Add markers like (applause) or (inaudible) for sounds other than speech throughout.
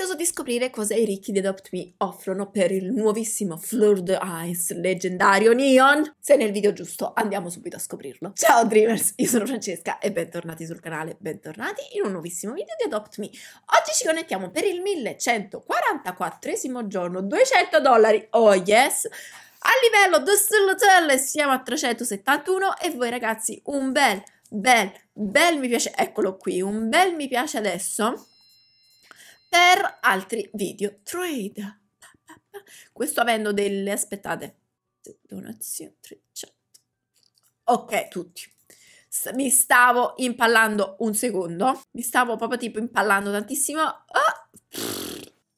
curioso di scoprire cosa i ricchi di Adopt Me offrono per il nuovissimo Fleur de Ice leggendario Neon. Se nel video giusto, andiamo subito a scoprirlo. Ciao Dreamers, io sono Francesca e bentornati sul canale, bentornati in un nuovissimo video di Adopt Me. Oggi ci connettiamo per il 1144 giorno, 200 dollari, oh yes! A livello Dustel siamo a 371 e voi ragazzi un bel, bel, bel mi piace, eccolo qui, un bel mi piace adesso per altri video trade. Questo avendo delle, aspettate, donazioni, Ok, tutti. Mi stavo impallando un secondo. Mi stavo proprio tipo impallando tantissimo. Oh.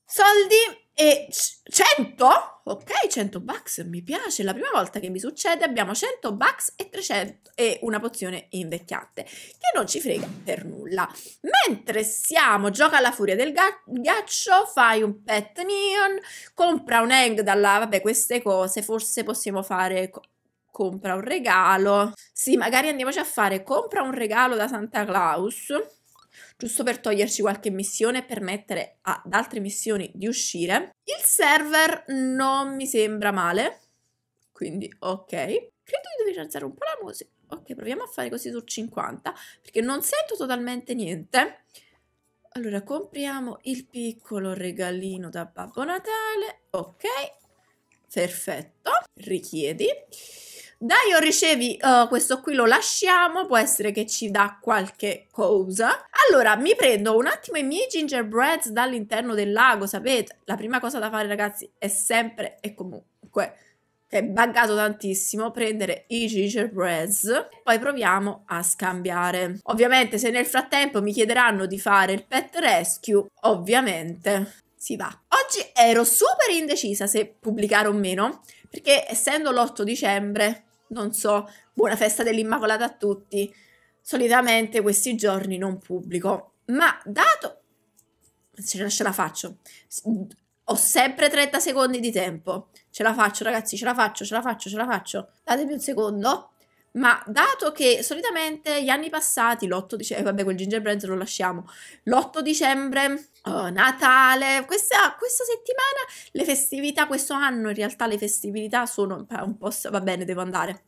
Soldi e 100? Ok, 100 bucks, mi piace. La prima volta che mi succede abbiamo 100 bucks e 300 e una pozione invecchiante, che non ci frega per nulla. Mentre siamo, gioca alla furia del ga- ghiaccio, fai un pet neon, compra un egg dalla... Vabbè, queste cose forse possiamo fare... Co- compra un regalo. Sì, magari andiamoci a fare compra un regalo da Santa Claus giusto per toglierci qualche missione e permettere ad altre missioni di uscire. Il server non mi sembra male, quindi ok. Credo di dover alzare un po' la musica. Ok, proviamo a fare così su 50, perché non sento totalmente niente. Allora, compriamo il piccolo regalino da Babbo Natale. Ok, perfetto. Richiedi. Dai o ricevi, uh, questo qui lo lasciamo, può essere che ci dà qualche cosa. Allora, mi prendo un attimo i miei gingerbreads dall'interno del lago, sapete? La prima cosa da fare, ragazzi, è sempre e comunque è buggato tantissimo prendere i gingerbreads poi proviamo a scambiare ovviamente se nel frattempo mi chiederanno di fare il pet rescue ovviamente si va oggi ero super indecisa se pubblicare o meno perché essendo l'8 dicembre non so, buona festa dell'Immacolata a tutti. Solitamente questi giorni non pubblico, ma dato ce la, ce la faccio. Ho sempre 30 secondi di tempo. Ce la faccio, ragazzi, ce la faccio, ce la faccio, ce la faccio. Datemi un secondo. Ma dato che solitamente gli anni passati, l'8 dicembre, eh, vabbè quel gingerbread lo lasciamo, l'8 dicembre, oh, Natale, questa, questa, settimana le festività, questo anno in realtà le festività sono un po', va bene devo andare,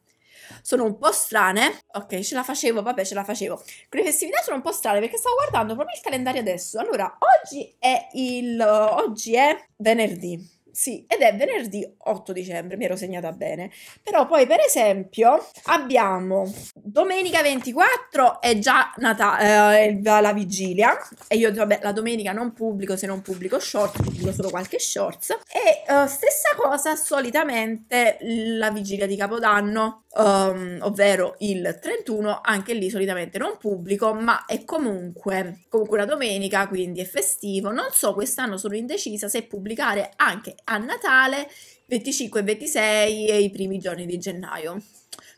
sono un po' strane, ok ce la facevo, vabbè ce la facevo, le festività sono un po' strane perché stavo guardando proprio il calendario adesso, allora oggi è il, oggi è venerdì, sì, ed è venerdì 8 dicembre, mi ero segnata bene. Però poi, per esempio, abbiamo domenica 24 è già Natale, eh, la vigilia. E io, vabbè, la domenica non pubblico, se non pubblico short, pubblico solo qualche shorts. E eh, stessa cosa solitamente la vigilia di Capodanno, um, ovvero il 31, anche lì solitamente non pubblico, ma è comunque, comunque una domenica, quindi è festivo. Non so, quest'anno sono indecisa se pubblicare anche a Natale, 25 e 26 e i primi giorni di gennaio.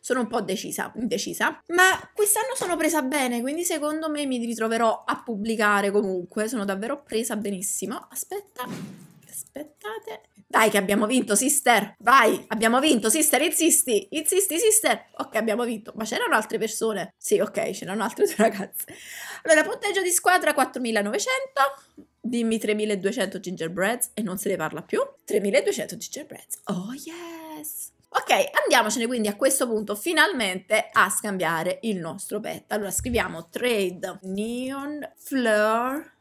Sono un po' decisa, indecisa, ma quest'anno sono presa bene, quindi secondo me mi ritroverò a pubblicare comunque, sono davvero presa benissimo. Aspetta, aspettate. Dai che abbiamo vinto, sister! Vai! Abbiamo vinto, sister, insisti! Insisti, sister! Ok, abbiamo vinto. Ma c'erano altre persone? Sì, ok, c'erano altre due ragazze. Allora, punteggio di squadra 4900 dimmi 3200 gingerbreads e non se ne parla più. 3200 gingerbreads. Oh yes! Ok, andiamocene quindi a questo punto finalmente a scambiare il nostro pet. Allora scriviamo trade neon fleur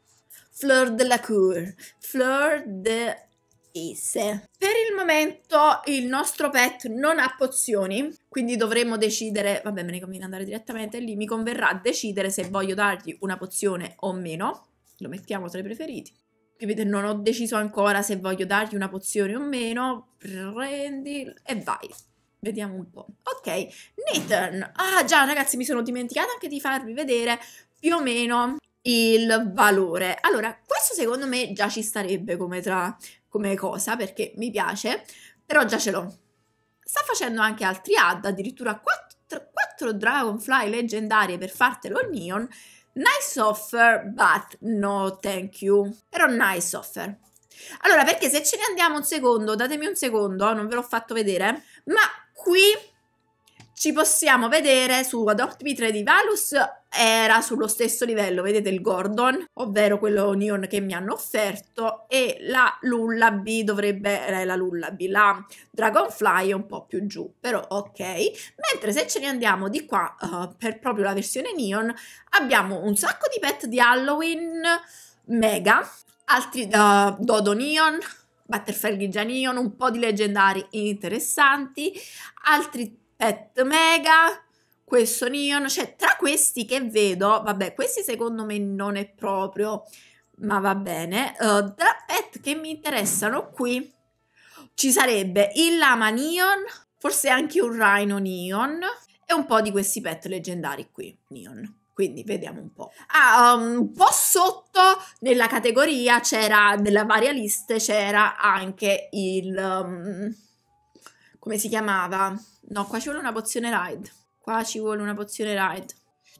fleur de la cour fleur de ise. Per il momento il nostro pet non ha pozioni, quindi dovremmo decidere, vabbè me ne conviene andare direttamente lì, mi converrà decidere se voglio dargli una pozione o meno lo mettiamo tra i preferiti. Capite? Non ho deciso ancora se voglio dargli una pozione o meno. Prendi e vai. Vediamo un po'. Ok, Nathan. Ah già ragazzi mi sono dimenticata anche di farvi vedere più o meno il valore. Allora, questo secondo me già ci starebbe come, tra, come cosa perché mi piace, però già ce l'ho. Sta facendo anche altri add, addirittura 4, 4 Dragonfly leggendarie per fartelo Neon Nice offer, but no thank you. Era un nice offer. Allora, perché se ce ne andiamo un secondo, datemi un secondo, non ve l'ho fatto vedere, ma qui ci possiamo vedere su Adopt Me 3D Valus era sullo stesso livello, vedete il Gordon, ovvero quello Neon che mi hanno offerto, e la Lullaby dovrebbe, eh, la Lullaby, la Dragonfly è un po' più giù, però ok. Mentre se ce ne andiamo di qua uh, per proprio la versione Neon, abbiamo un sacco di pet di Halloween mega, altri uh, Dodo Neon, Butterfly Grigia Neon, un po' di leggendari interessanti, altri pet mega, questo neon, cioè tra questi che vedo, vabbè, questi secondo me non è proprio, ma va bene, uh, eh, tra pet che mi interessano qui ci sarebbe il lama neon, forse anche un rhino neon e un po' di questi pet leggendari qui, neon. Quindi vediamo un po'. Ah, um, un po' sotto nella categoria c'era, nella varia liste c'era anche il... Um, come si chiamava? No, qua c'era una pozione ride. Qua ci vuole una pozione ride.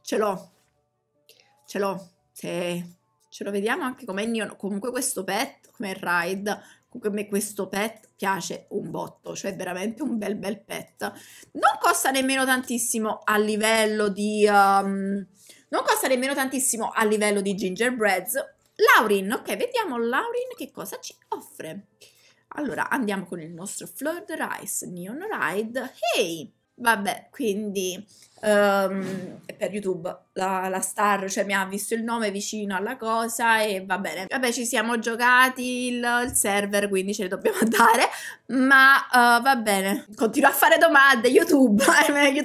Ce l'ho. Ce l'ho. Se ce lo vediamo anche come Neon. Comunque questo pet, come ride, comunque a me questo pet piace un botto. Cioè veramente un bel bel pet. Non costa nemmeno tantissimo a livello di... Um, non costa nemmeno tantissimo a livello di gingerbreads. Laurin, ok, vediamo Laurin che cosa ci offre. Allora, andiamo con il nostro Fleur Rice Neon Ride. Hey! Vabbè, quindi Um, per YouTube la, la, star, cioè mi ha visto il nome vicino alla cosa e va bene. Vabbè, ci siamo giocati il, il server, quindi ce le dobbiamo (laughs) dare, ma uh, va bene. Continuo a fare domande, YouTube, (laughs) eh,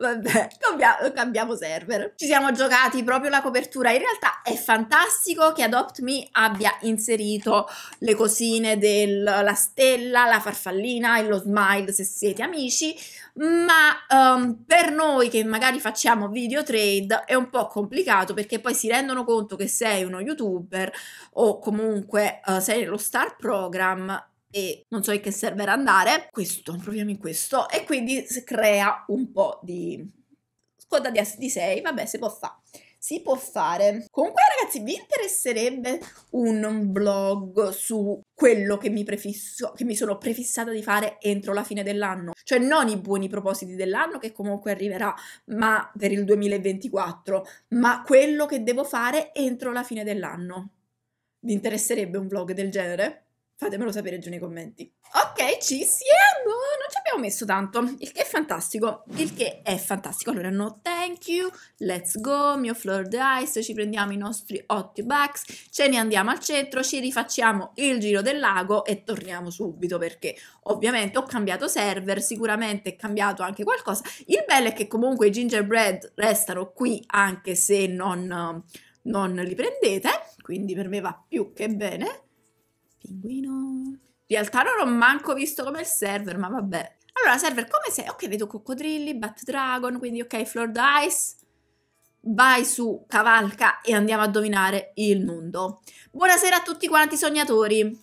vabbè, cambiamo, cambiamo server. Ci siamo giocati proprio la copertura. In realtà è fantastico che Adopt Me abbia inserito le cosine della stella, la farfallina e lo smile se siete amici, ma um, per per noi che magari facciamo video trade è un po' complicato perché poi si rendono conto che sei uno youtuber o comunque uh, sei nello star program e non so in che server andare. Questo, proviamo in questo. E quindi si crea un po' di squadra di 6, vabbè, si può fare si può fare. Comunque, ragazzi, vi interesserebbe un blog su quello che mi, prefisso, che mi sono prefissata di fare entro la fine dell'anno? Cioè, non i buoni propositi dell'anno, che comunque arriverà, ma per il 2024, ma quello che devo fare entro la fine dell'anno. Vi interesserebbe un blog del genere? Fatemelo sapere giù nei commenti. Ok! Ok, ci siamo! Non ci abbiamo messo tanto, il che è fantastico, il che è fantastico. Allora, no thank you, let's go, mio floor the ice, ci prendiamo i nostri 8 bucks, ce ne andiamo al centro, ci rifacciamo il giro del lago e torniamo subito perché ovviamente ho cambiato server, sicuramente è cambiato anche qualcosa. Il bello è che comunque i gingerbread restano qui anche se non, non li prendete, quindi per me va più che bene. Pinguino... In realtà non ho manco visto come il server, ma vabbè. Allora, server come sei? Ok, vedo coccodrilli, bat dragon, quindi ok, floor dice. Vai su, cavalca e andiamo a dominare il mondo. Buonasera a tutti quanti sognatori.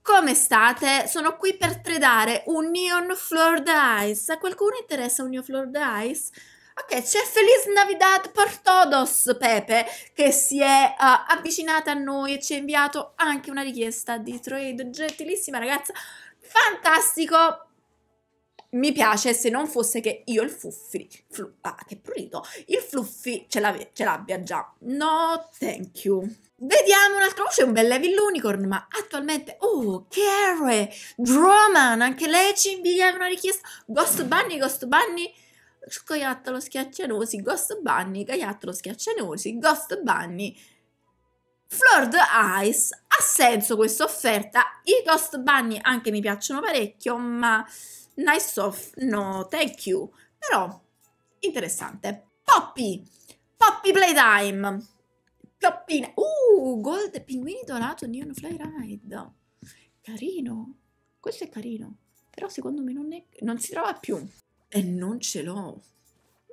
Come state? Sono qui per tradare un Neon Floor Dice. A qualcuno interessa un Neon Floor Dice? Ok, c'è Feliz Navidad por todos, Pepe, che si è uh, avvicinata a noi e ci ha inviato anche una richiesta di trade. Gentilissima ragazza, fantastico! Mi piace se non fosse che io il fluffy, flu, ah, che prurito, il Fluffy ce, l'abbia già. No, thank you. Vediamo un altro, c'è un bel level Unicorn, ma attualmente, oh, Carrie, Droman, anche lei ci inviava una richiesta. Ghost Bunny, Ghost Bunny Scoiattolo schiaccianosi, Ghost Bunny, Gaiattolo schiaccianosi, Ghost Bunny, Flor Ice. Ha senso questa offerta. I Ghost Bunny anche mi piacciono parecchio, ma nice off, no, thank you. Però, interessante. Poppy, Poppy Playtime. Poppina, uh, Gold, Pinguini Dorato, Neon Fly Ride. Carino, questo è carino, però secondo me non, è, non si trova più. E non ce l'ho.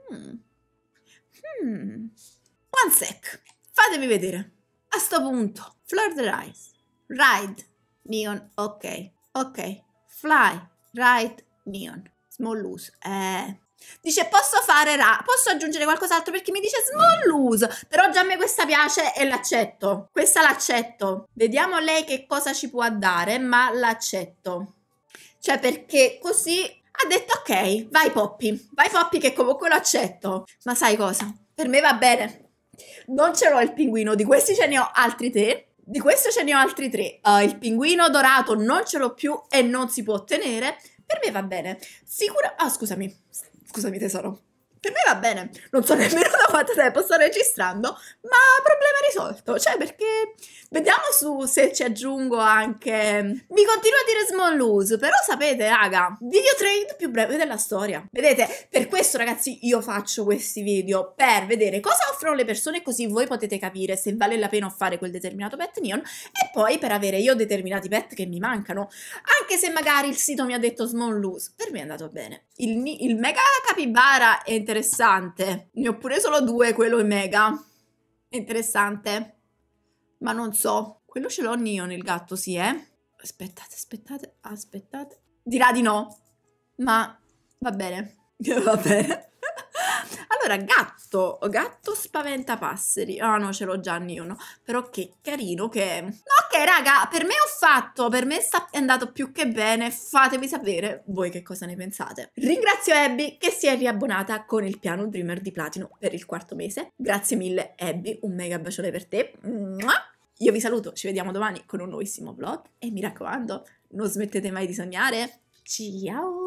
Hmm. Hmm. One sec. Fatemi vedere. A sto punto. floor the Rise. Ride. Neon. Ok. Ok. Fly. Ride. Neon. Small loose. Eh. Dice posso fare ra, posso aggiungere qualcos'altro perché mi dice small loose, però già a me questa piace e l'accetto, questa l'accetto, vediamo lei che cosa ci può dare, ma l'accetto, cioè perché così ha detto ok, vai Poppy, vai Poppy che comunque lo accetto. Ma sai cosa? Per me va bene. Non ce l'ho il pinguino, di questi ce ne ho altri tre. Di questo ce ne ho altri tre. Uh, il pinguino dorato non ce l'ho più e non si può ottenere. Per me va bene. Sicura... Ah, oh, scusami. Scusami tesoro. Per me va bene, non so (laughs) nemmeno da quanto tempo sto registrando, ma problema risolto, cioè perché vediamo su se ci aggiungo anche... Mi continua a dire small lose, però sapete raga, video trade più breve della storia. Vedete, per questo ragazzi io faccio questi video, per vedere cosa offrono le persone così voi potete capire se vale la pena fare quel determinato pet neon e poi per avere io determinati pet che mi mancano, anche se magari il sito mi ha detto small lose, per me è andato bene. Il, il mega capibara è interessante. Ne ho pure solo due, quello e Mega. interessante. Ma non so. Quello ce l'ho io nel gatto, sì, eh? Aspettate, aspettate, aspettate. Dirà di no. Ma va bene. (laughs) va bene. Allora, gatto, gatto spaventa passeri. Ah oh, no, ce l'ho già io, no? Però che carino che è. Ok, raga, per me ho fatto, per me è andato più che bene. Fatemi sapere voi che cosa ne pensate. Ringrazio Abby che si è riabbonata con il piano Dreamer di Platino per il quarto mese. Grazie mille Abby, un mega bacione per te. Io vi saluto, ci vediamo domani con un nuovissimo vlog e mi raccomando, non smettete mai di sognare. Ciao!